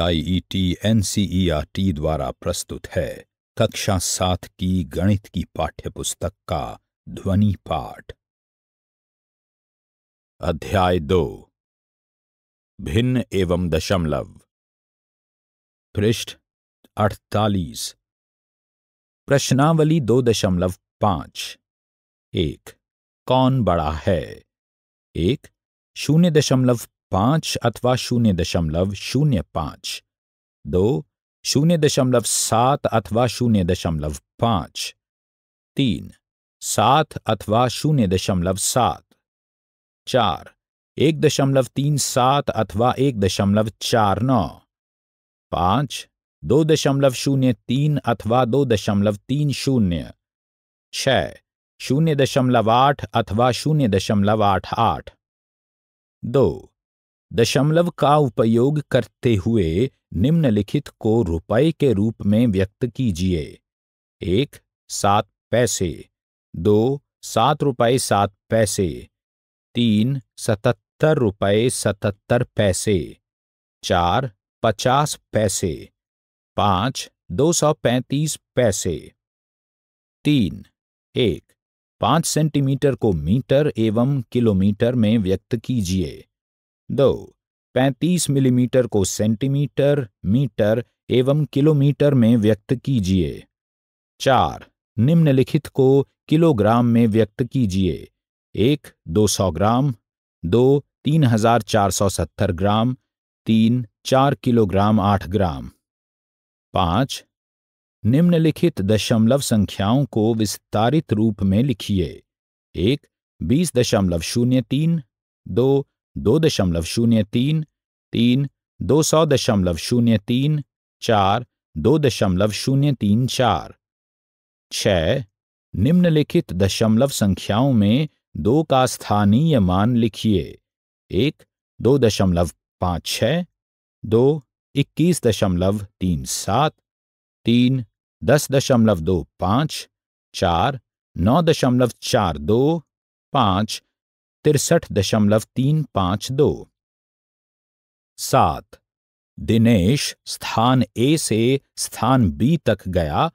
are NCERT e e द्वारा प्रस्तुत है कक्षा सात की गणित की पाठ्य पुस्तक का ध्वनि पाठ अध्याय दो भिन्न एवं दशमलव पृष्ठ अड़तालीस प्रश्नावली दो दशमलव पांच एक कौन बड़ा है एक शून्य दशमलव पांच अथवा शून्य दशमलव शून्य पांच दो शून्य दशमलव सात अथवा शून्य दशमलव पांच तीन सात अथवा शून्य दशमलव सात चार एक दशमलव तीन सात अथवा एक दशमलव चार नौ पांच दो दशमलव शून्य तीन अथवा दो दशमलव तीन शून्य छ शून्य दशमलव आठ अथवा शून्य दशमलव आठ आठ दो दशमलव का उपयोग करते हुए निम्नलिखित को रुपए के रूप में व्यक्त कीजिए एक सात पैसे दो सात रुपये सात पैसे तीन सतहत्तर रुपये सतहत्तर पैसे चार पचास पैसे पाँच दो सौ पैंतीस पैसे तीन एक पाँच सेंटीमीटर को मीटर एवं किलोमीटर में व्यक्त कीजिए दो 35 मिलीमीटर को सेंटीमीटर मीटर एवं किलोमीटर में व्यक्त कीजिए चार निम्नलिखित को किलोग्राम में व्यक्त कीजिए एक दो सौ ग्राम दो तीन हजार चार सौ सत्तर ग्राम तीन चार किलोग्राम आठ ग्राम पांच निम्नलिखित दशमलव संख्याओं को विस्तारित रूप में लिखिए एक बीस दशमलव शून्य तीन दो दो दशमलव शून्य तीन तीन दो सौ दशमलव शून्य तीन चार दो दशमलव शून्य तीन चार छ निम्नलिखित दशमलव संख्याओं में दो का स्थानीय मान लिखिए एक दो दशमलव पाँच छ दो इक्कीस दशमलव तीन सात तीन दस दशमलव दो पाँच चार नौ दशमलव चार दो पाँच तिरसठ दशमलव तीन पांच दो सात दिनेश स्थान ए से स्थान बी तक गया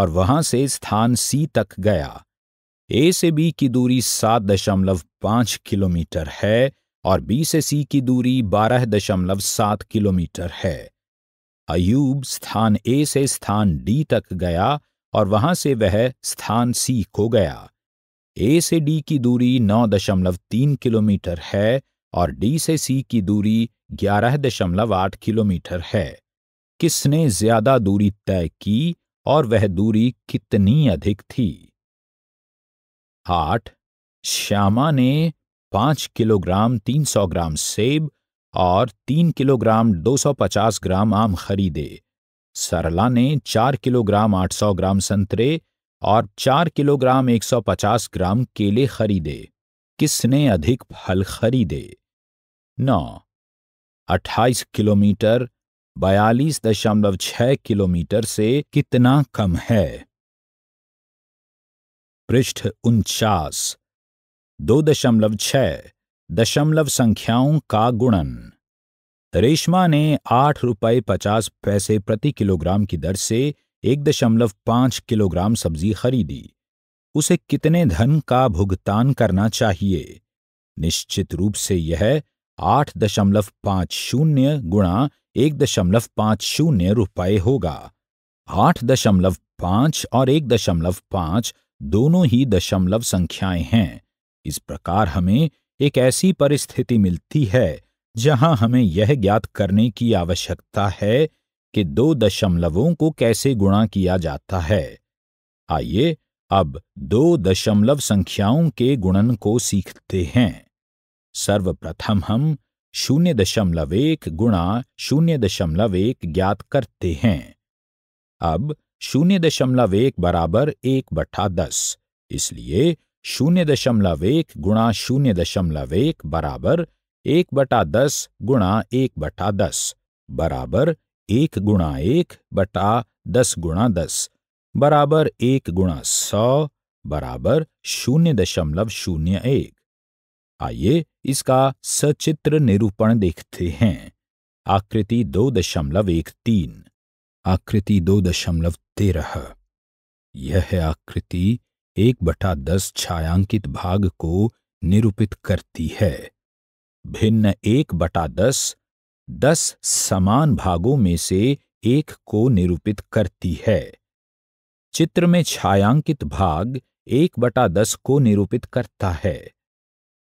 और वहां से स्थान सी तक गया ए से बी की दूरी सात दशमलव पांच किलोमीटर है और बी से सी की दूरी बारह दशमलव सात किलोमीटर है अयूब स्थान ए से स्थान डी तक गया और वहां से वह स्थान सी को गया ए से डी की दूरी 9.3 किलोमीटर है और डी से सी की दूरी 11.8 किलोमीटर है किसने ज्यादा दूरी तय की और वह दूरी कितनी अधिक थी आठ श्यामा ने पांच किलोग्राम तीन सौ ग्राम सेब और तीन किलोग्राम दो सौ पचास ग्राम आम खरीदे सरला ने चार किलोग्राम आठ सौ ग्राम संतरे और चार किलोग्राम 150 ग्राम केले खरीदे किसने अधिक फल खरीदे नौ अट्ठाईस किलोमीटर बयालीस दशमलव छह किलोमीटर से कितना कम है पृष्ठ उनचास दो दशमलव छह दशमलव संख्याओं का गुणन रेशमा ने आठ रुपये पचास पैसे प्रति किलोग्राम की दर से एक दशमलव पांच किलोग्राम सब्जी खरीदी उसे कितने धन का भुगतान करना चाहिए निश्चित रूप से यह आठ दशमलव पाँच शून्य गुणा एक दशमलव पाँच शून्य रुपये होगा आठ दशमलव पांच और एक दशमलव पाँच दोनों ही दशमलव संख्याएं हैं इस प्रकार हमें एक ऐसी परिस्थिति मिलती है जहां हमें यह ज्ञात करने की आवश्यकता है कि दो दशमलवों को कैसे गुणा किया जाता है आइए अब दो दशमलव संख्याओं के गुणन को सीखते हैं सर्वप्रथम हम शून्य दशमलव एक गुणा शून्य दशमलव एक ज्ञात करते हैं अब शून्य दशमलव एक बराबर एक बटा दस इसलिए शून्य दशमलव एक गुणा शून्य दशमलव एक बराबर एक बटा दस गुणा एक बटा दस बराबर एक गुणा एक बटा दस गुणा दस बराबर एक गुणा सौ बराबर शून्य दशमलव शून्य एक आइए इसका सचित्र निरूपण देखते हैं आकृति दो दशमलव एक तीन आकृति दो दशमलव तेरह यह है आकृति एक बटा दस छायांकित भाग को निरूपित करती है भिन्न एक बटा दस दस समान भागों में से एक को निरूपित करती है चित्र में छायांकित भाग एक बटा दस को निरूपित करता है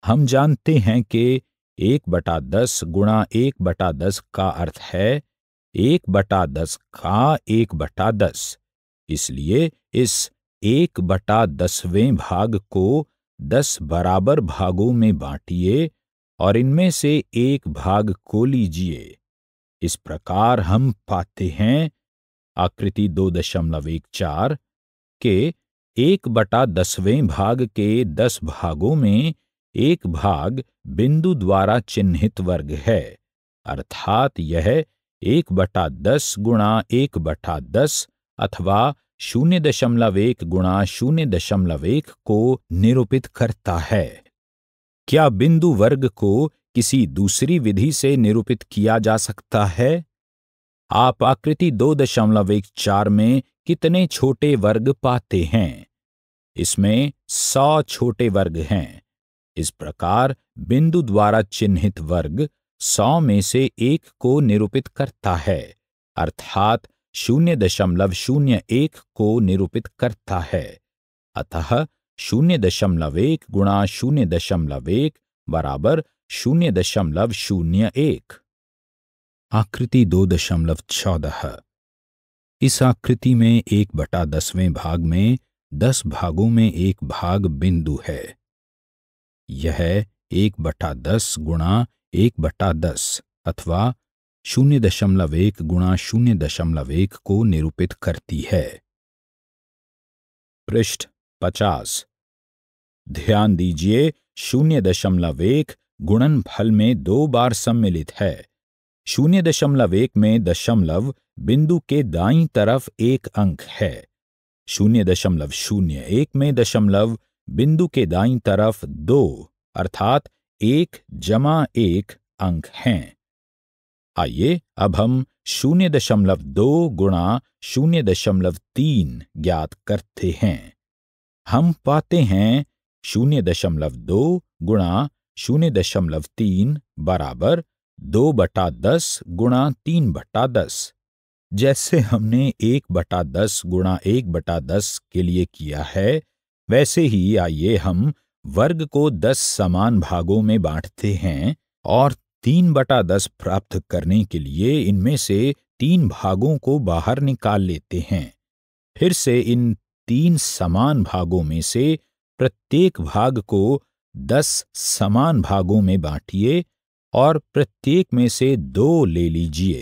हम जानते हैं कि एक बटा दस गुणा एक बटा दस का अर्थ है एक बटा दस का एक बटा दस इसलिए इस एक बटा दसवें भाग को दस बराबर भागों में बांटिए और इनमें से एक भाग को लीजिए इस प्रकार हम पाते हैं आकृति दो दशमलव एक चार के एक बटा दसवें भाग के दस भागों में एक भाग बिंदु द्वारा चिन्हित वर्ग है अर्थात यह एक बटा दस गुणा एक बटा दस अथवा शून्य दशमलव एक गुणा शून्य दशमलव एक को निरूपित करता है क्या बिंदु वर्ग को किसी दूसरी विधि से निरूपित किया जा सकता है आप आकृति दो दशमलव एक चार में कितने छोटे वर्ग पाते हैं इसमें सौ छोटे वर्ग हैं इस प्रकार बिंदु द्वारा चिन्हित वर्ग सौ में से एक को निरूपित करता है अर्थात शून्य दशमलव शून्य एक को निरूपित करता है अतः शून्य दशमलव एक गुणा शून्य दशमलव एक बराबर शून्य दशमलव शून्य एक आकृति दो दशमलव चौदह इस आकृति में एक बटा दसवें भाग में दस भागों में एक भाग बिंदु है यह एक बटा दस गुणा एक बटा दस अथवा शून्य दशमलव एक गुणा शून्य दशमलव एक को निरूपित करती है पृष्ठ पचास ध्यान दीजिए शून्य दशमलव एक गुणनफल में दो बार सम्मिलित है शून्य दशमलव एक में दशमलव बिंदु के दाई तरफ एक अंक है शून्य दशमलव शून्य एक में दशमलव बिंदु के दाई तरफ दो अर्थात एक जमा एक अंक हैं आइए अब हम शून्य दशमलव दो गुणा शून्य दशमलव तीन ज्ञात करते हैं हम पाते हैं शून्य दशमलव दो गुणा शून्य दशमलव तीन बराबर दो बटा दस गुणा तीन बटा दस जैसे हमने एक बटा दस गुणा एक बटा दस के लिए किया है वैसे ही आइए हम वर्ग को दस समान भागों में बांटते हैं और तीन बटा दस प्राप्त करने के लिए इनमें से तीन भागों को बाहर निकाल लेते हैं फिर से इन तीन समान भागों में से प्रत्येक भाग को दस समान भागों में बांटिए और प्रत्येक में से दो ले लीजिए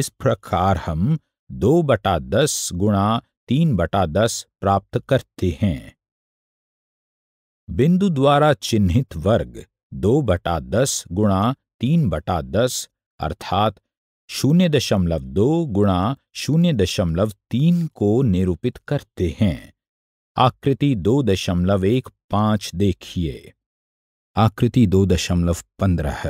इस प्रकार हम दो बटा दस गुणा तीन बटा दस प्राप्त करते हैं बिंदु द्वारा चिन्हित वर्ग दो बटा दस गुणा तीन बटा दस अर्थात शून्य दशमलव दो गुणा शून्य दशमलव तीन को निरूपित करते हैं आकृति दो दशमलव एक पांच देखिए आकृति दो दशमलव पंद्रह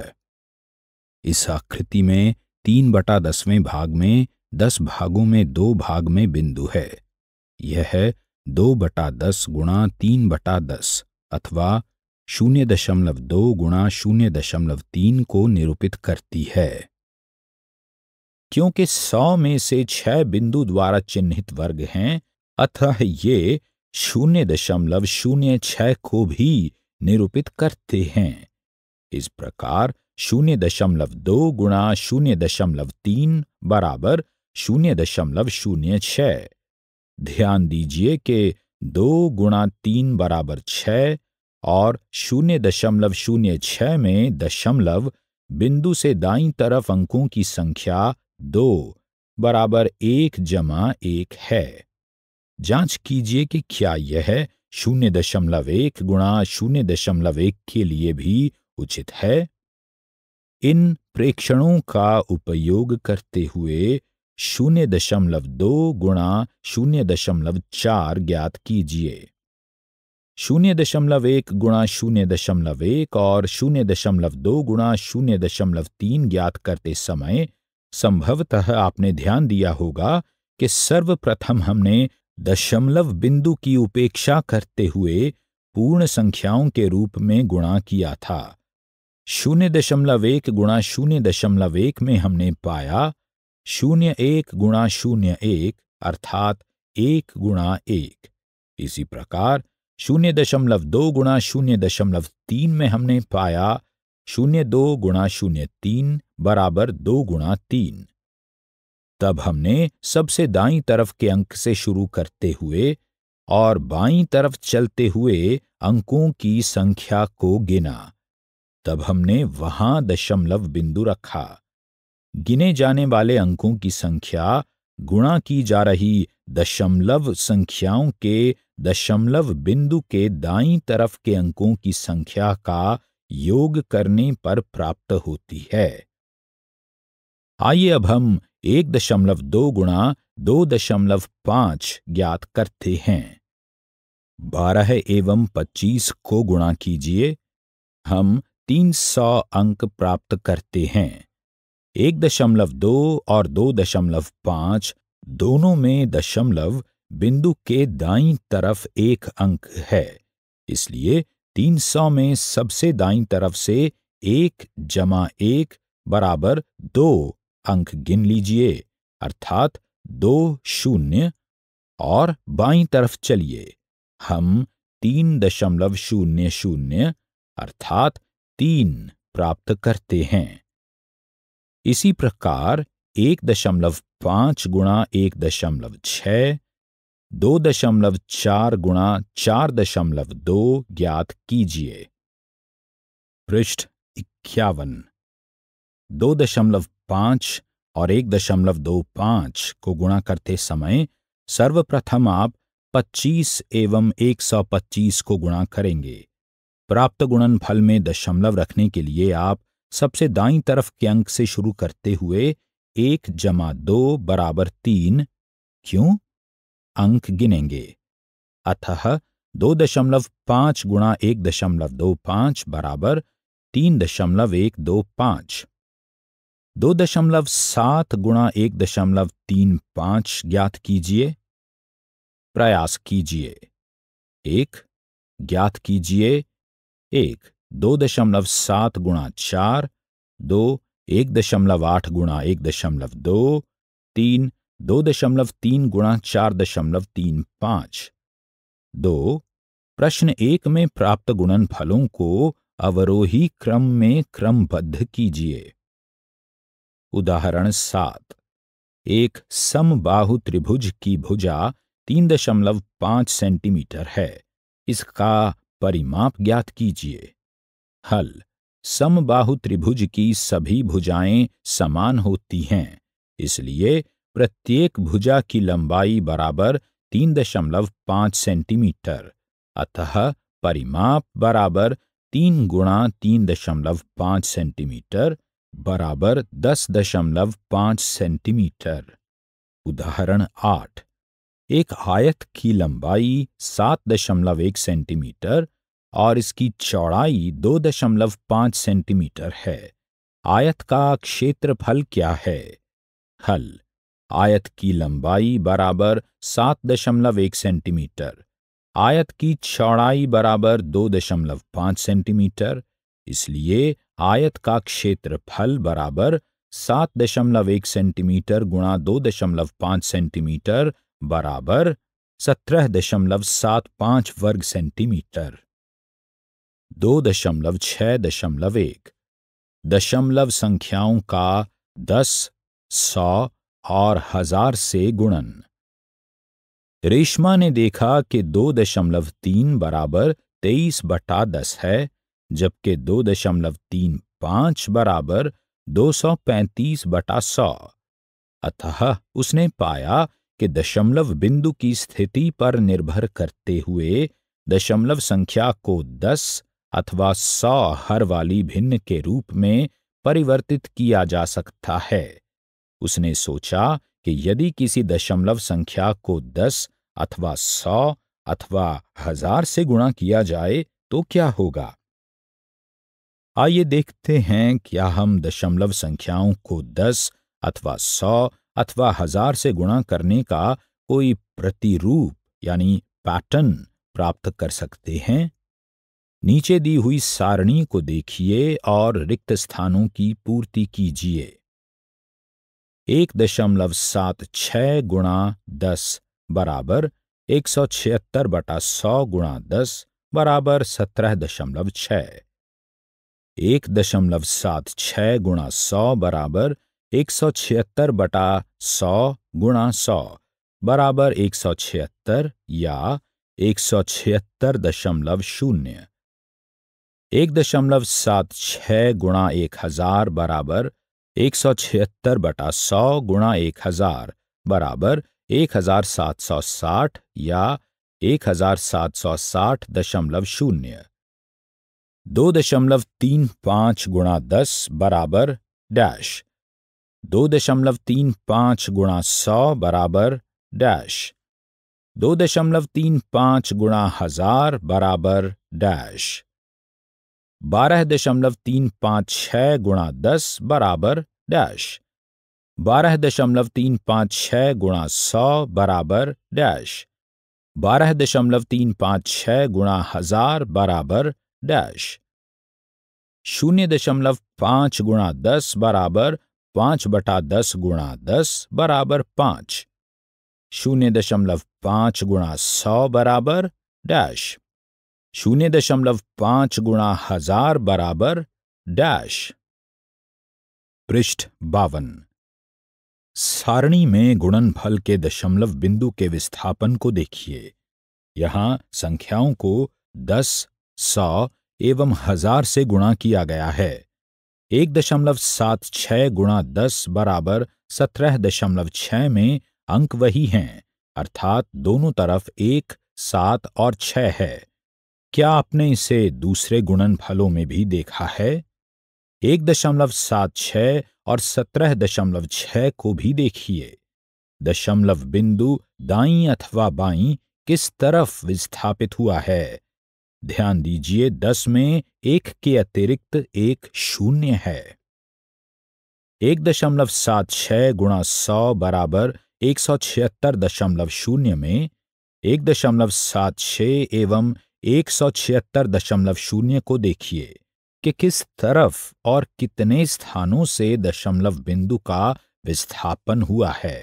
इस आकृति में तीन बटा दसवें भाग में दस भागों में दो भाग में बिंदु है यह है दो बटा दस गुणा तीन बटा दस अथवा शून्य दशमलव दो गुणा शून्य दशमलव तीन को निरूपित करती है क्योंकि सौ में से छह बिंदु द्वारा चिन्हित वर्ग हैं अतः ये शून्य दशमलव शून्य छह को भी निरूपित करते हैं इस प्रकार शून्य दशमलव दो गुणा शून्य दशमलव तीन बराबर शून्य दशमलव शून्य छह ध्यान दीजिए कि दो गुणा तीन बराबर छह और शून्य दशमलव शून्य छह में दशमलव बिंदु से दाई तरफ अंकों की संख्या दो बराबर एक जमा एक है जांच कीजिए कि क्या यह शून्य दशमलव एक गुणा शून्य दशमलव एक के लिए भी उचित है इन प्रेक्षणों का उपयोग करते हुए शून्य दशमलव दो गुणा शून्य दशमलव चार ज्ञात कीजिए शून्य दशमलव एक गुणा शून्य दशमलव एक और शून्य दशमलव दो गुणा शून्य दशमलव तीन ज्ञात करते समय संभवतः आपने ध्यान दिया होगा कि सर्वप्रथम हमने दशमलव बिंदु की उपेक्षा करते हुए पूर्ण संख्याओं के रूप में गुणा किया था शून्य दशमलव एक गुणा शून्य दशमलव एक में हमने पाया शून्य एक गुणा शून्य एक अर्थात एक गुणा एक इसी प्रकार शून्य दशमलव दो गुणा शून्य दशमलव तीन में हमने पाया शून्य दो गुणा शून्य तीन बराबर दो गुणा तीन तब हमने सबसे दाई तरफ के अंक से शुरू करते हुए और बाई तरफ चलते हुए अंकों की संख्या को गिना तब हमने वहां दशमलव बिंदु रखा गिने जाने वाले अंकों की संख्या गुणा की जा रही दशमलव संख्याओं के दशमलव बिंदु के दाई तरफ के अंकों की संख्या का योग करने पर प्राप्त होती है आइए अब हम एक दशमलव दो गुणा दो दशमलव पांच ज्ञात करते हैं बारह एवं पच्चीस को गुणा कीजिए हम तीन सौ अंक प्राप्त करते हैं एक दशमलव दो और दो दशमलव पांच दोनों में दशमलव बिंदु के दाई तरफ एक अंक है इसलिए तीन सौ में सबसे दाईं तरफ से एक जमा एक बराबर दो अंक गिन लीजिए अर्थात दो शून्य और बाईं तरफ चलिए हम तीन दशमलव शून्य शून्य अर्थात तीन प्राप्त करते हैं इसी प्रकार एक दशमलव पांच गुणा एक दशमलव छह दो दशमलव चार गुणा चार दशमलव दो ज्ञात कीजिए पृष्ठ इक्यावन दो दशमलव पांच और एक दशमलव दो पांच को गुणा करते समय सर्वप्रथम आप 25 एवं 125 को गुणा करेंगे प्राप्त गुणन फल में दशमलव रखने के लिए आप सबसे दाई तरफ के अंक से शुरू करते हुए एक जमा दो बराबर तीन क्यों अंक गिनेंगे अतः दो दशमलव पांच गुणा एक दशमलव दो पांच बराबर तीन दशमलव एक दो पांच दो दशमलव सात गुणा एक दशमलव तीन पांच ज्ञात कीजिए प्रयास कीजिए एक ज्ञात कीजिए एक दो दशमलव सात गुणा चार दो एक दशमलव आठ गुणा एक दशमलव दो तीन दो दशमलव तीन गुणा चार दशमलव तीन पांच दो प्रश्न एक में प्राप्त गुणन फलों को अवरोही क्रम में क्रमबद्ध कीजिए उदाहरण सात एक समबाहु त्रिभुज की भुजा तीन दशमलव पांच सेंटीमीटर है इसका परिमाप ज्ञात कीजिए हल समबाहु त्रिभुज की सभी भुजाएं समान होती हैं इसलिए प्रत्येक भुजा की लंबाई बराबर तीन दशमलव पांच सेंटीमीटर अतः परिमाप बराबर तीन गुणा तीन दशमलव पांच सेंटीमीटर बराबर दस दशमलव पांच सेंटीमीटर उदाहरण आठ एक आयत की लंबाई सात दशमलव एक सेंटीमीटर और इसकी चौड़ाई दो दशमलव पांच सेंटीमीटर है आयत का क्षेत्रफल क्या है हल आयत की लंबाई बराबर सात दशमलव एक सेंटीमीटर आयत की चौड़ाई बराबर दो दशमलव पांच सेंटीमीटर इसलिए आयत का क्षेत्रफल बराबर सात दशमलव एक सेंटीमीटर गुणा दो दशमलव पांच सेंटीमीटर बराबर सत्रह दशमलव सात पांच वर्ग सेंटीमीटर दो दशमलव छह दशमलव एक दशमलव संख्याओं का दस सौ और हजार से गुणन रेशमा ने देखा कि दो दशमलव तीन बराबर तेईस बटा दस है जबकि दो दशमलव तीन पांच बराबर दो सौ पैंतीस बटा सौ अतः उसने पाया कि दशमलव बिंदु की स्थिति पर निर्भर करते हुए दशमलव संख्या को दस अथवा सौ हर वाली भिन्न के रूप में परिवर्तित किया जा सकता है उसने सोचा कि यदि किसी दशमलव संख्या को दस अथवा सौ अथवा हजार से गुणा किया जाए तो क्या होगा आइए देखते हैं क्या हम दशमलव संख्याओं को दस अथवा सौ अथवा हजार से गुणा करने का कोई प्रतिरूप यानी पैटर्न प्राप्त कर सकते हैं नीचे दी हुई सारणी को देखिए और रिक्त स्थानों की पूर्ति कीजिए एक दशमलव सात छः गुणा दस बराबर एक सौ छिहत्तर बटा सौ गुणा दस बराबर सत्रह दशमलव छः एक दशमलव सात छः गुणा सौ बराबर एक सौ छिहत्तर बटा सौ गुणा सौ बराबर एक सौ छिहत्तर या एक सौ छिहत्तर दशमलव शून्य एक दशमलव सात छः गुणा एक हजार बराबर एक सौ छिहत्तर बटा सौ गुणा एक हजार बराबर एक हजार सात सौ साठ या एक हजार सात सौ साठ दशमलव शून्य दो दशमलव तीन पांच गुणा दस बराबर डैश दो दशमलव तीन पांच गुणा सौ बराबर डैश दो दशमलव तीन पांच गुणा हजार बराबर डैश बारह दशमलव तीन पाँच छः गुणा दस बराबर डैश बारह दशमलव तीन पाँच छः गुणा सौ बराबर डैश बारह दशमलव तीन पाँच छः गुणा हजार बराबर डैश शून्य दशमलव पाँच गुणा दस बराबर पाँच बटा दस गुणा दस बराबर पाँच शून्य दशमलव पाँच गुणा सौ बराबर डैश शून्य दशमलव पांच गुणा हजार बराबर डैश पृष्ठ बावन सारणी में गुणनफल के दशमलव बिंदु के विस्थापन को देखिए यहां संख्याओं को दस सौ एवं हजार से गुणा किया गया है एक दशमलव सात छह गुणा दस बराबर सत्रह दशमलव छह में अंक वही हैं अर्थात दोनों तरफ एक सात और छह है क्या आपने इसे दूसरे गुणन फलों में भी देखा है एक दशमलव सात छह और सत्रह दशमलव छह को भी देखिए दशमलव बिंदु दाई अथवा बाई किस तरफ विस्थापित हुआ है ध्यान दीजिए दस में एक के अतिरिक्त एक शून्य है एक दशमलव सात छह गुणा सौ बराबर एक सौ छिहत्तर दशमलव शून्य में एक दशमलव सात छ एवं एक सौ छिहत्तर दशमलव शून्य को देखिए कि किस तरफ और कितने स्थानों से दशमलव बिंदु का विस्थापन हुआ है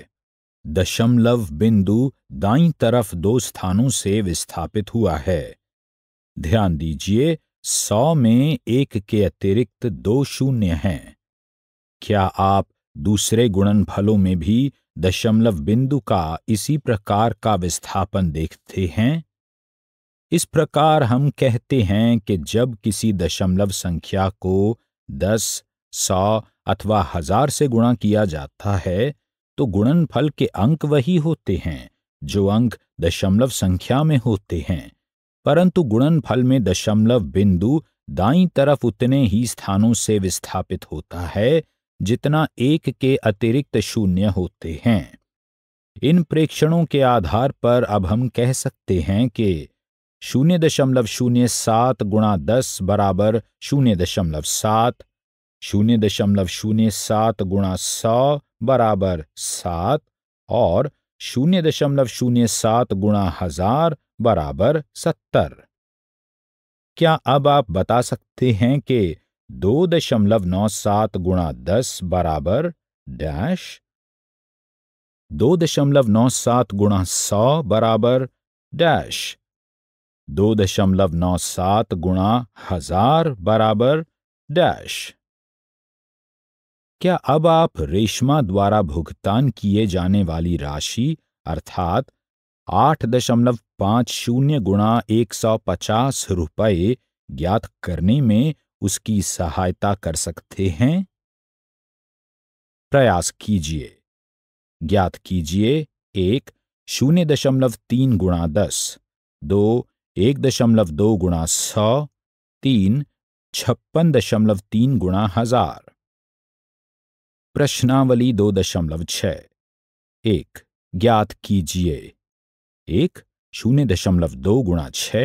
दशमलव बिंदु दाई तरफ दो स्थानों से विस्थापित हुआ है ध्यान दीजिए सौ में एक के अतिरिक्त दो शून्य हैं क्या आप दूसरे गुणनफलों में भी दशमलव बिंदु का इसी प्रकार का विस्थापन देखते हैं इस प्रकार हम कहते हैं कि जब किसी दशमलव संख्या को दस सौ अथवा हजार से गुणा किया जाता है तो गुणनफल के अंक वही होते हैं जो अंक दशमलव संख्या में होते हैं परंतु गुणनफल में दशमलव बिंदु दाई तरफ उतने ही स्थानों से विस्थापित होता है जितना एक के अतिरिक्त शून्य होते हैं इन प्रेक्षणों के आधार पर अब हम कह सकते हैं कि शून्य दशमलव शून्य सात गुणा दस बराबर शून्य दशमलव सात शून्य दशमलव शून्य सात गुणा सौ बराबर सात और शून्य दशमलव शून्य सात गुणा हजार बराबर सत्तर क्या अब आप बता सकते हैं कि दो दशमलव नौ सात गुणा दस बराबर डैश दो दशमलव नौ सात गुणा सौ बराबर डैश दो दशमलव नौ सात गुणा हजार बराबर डैश क्या अब आप रेशमा द्वारा भुगतान किए जाने वाली राशि अर्थात आठ दशमलव पांच शून्य गुणा एक सौ पचास रुपये ज्ञात करने में उसकी सहायता कर सकते हैं प्रयास कीजिए ज्ञात कीजिए एक शून्य दशमलव तीन गुणा दस दो एक दशमलव दो गुणा सौ तीन छप्पन दशमलव तीन गुणा हजार प्रश्नावली दो दशमलव छ एक ज्ञात कीजिए एक शून्य दशमलव दो गुणा छ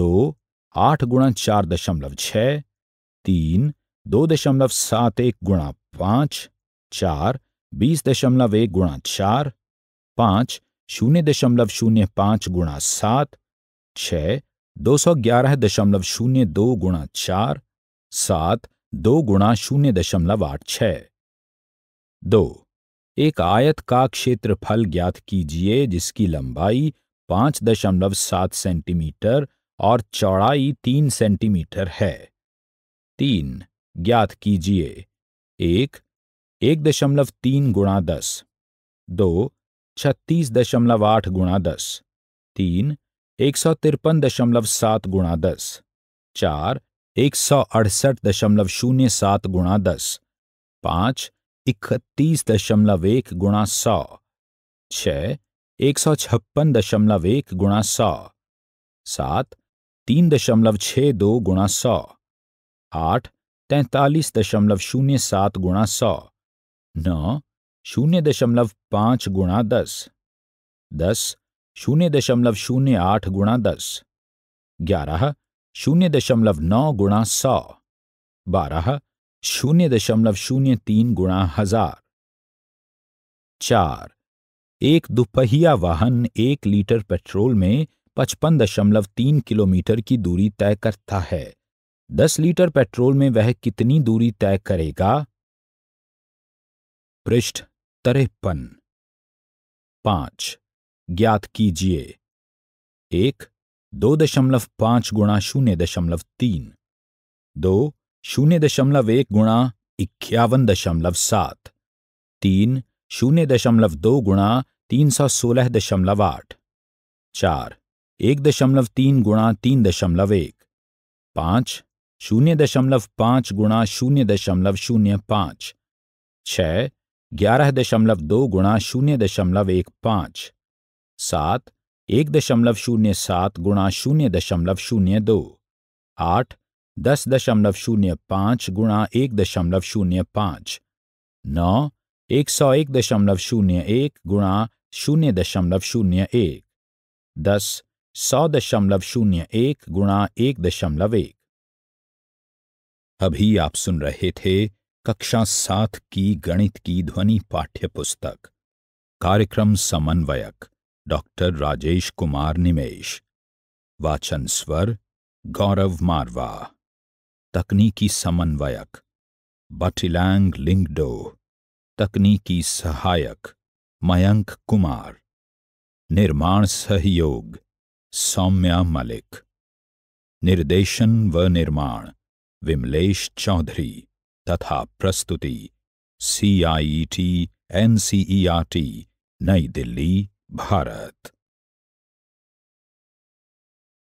दो आठ गुणा चार दशमलव छ तीन दो दशमलव सात एक गुणा पांच चार बीस दशमलव एक गुणा चार पाँच शून्य दशमलव शून्य पाँच गुणा सात छः दो सौ ग्यारह दशमलव शून्य दो गुणा चार सात दो गुणा शून्य दशमलव आठ छ दो एक आयत का क्षेत्रफल ज्ञात कीजिए जिसकी लंबाई पांच दशमलव सात सेंटीमीटर और चौड़ाई तीन सेंटीमीटर है तीन ज्ञात कीजिए एक एक दशमलव तीन गुणा दस दो छत्तीस दशमलव आठ गुणा दस तीन एक सौ तिरपन दशमलव सात गुणा दस चार एक सौ अड़सठ दशमलव शून्य सात गुणा दस पाँच इकतीस दशमलव एक गुणा सौ छ एक सौ छप्पन दशमलव एक गुणा सौ सात तीन दशमलव छः दो गुणा सौ आठ तैंतालीस दशमलव शून्य सात गुणा सौ नौ शून्य दशमलव पाँच गुणा दस दस शून्य दशमलव शून्य आठ गुणा दस ग्यारह शून्य दशमलव नौ गुणा सौ बारह शून्य दशमलव शून्य तीन गुणा हजार चार एक दुपहिया वाहन एक लीटर पेट्रोल में पचपन दशमलव तीन किलोमीटर की दूरी तय करता है दस लीटर पेट्रोल में वह कितनी दूरी तय करेगा पृष्ठ तिरपन पांच ज्ञात कीजिए एक दो दशमलव पांच गुणा शून्य दशमलव तीन दो शून्य दशमलव एक गुणा इक्यावन दशमलव सात तीन शून्य दशमलव दो गुणा तीन सौ सोलह दशमलव आठ चार एक दशमलव तीन गुणा तीन दशमलव एक पांच शून्य दशमलव पांच गुणा शून्य दशमलव शून्य पांच छह ग्यारह दशमलव दो गुणा शून्य दशमलव एक पांच सात एक दशमलव शून्य सात गुणा शून्य दशमलव शून्य दो आठ दस दशमलव शून्य पाँच गुणा एक दशमलव शून्य पाँच नौ एक सौ एक दशमलव शून्य एक गुणा शून्य दशमलव शून्य एक दस सौ दशमलव शून्य एक गुणा एक दशमलव एक अभी आप सुन रहे थे कक्षा सात की गणित की ध्वनि पाठ्य पुस्तक कार्यक्रम समन्वयक डॉक्टर राजेश कुमार निमेश वाचन स्वर गौरव मारवा तकनीकी समन्वयक बटिलैंग लिंगडो तकनीकी सहायक मयंक कुमार निर्माण सहयोग सौम्या मलिक निर्देशन व निर्माण विमलेश चौधरी तथा प्रस्तुति C I T N C E R T नई दिल्ली भारत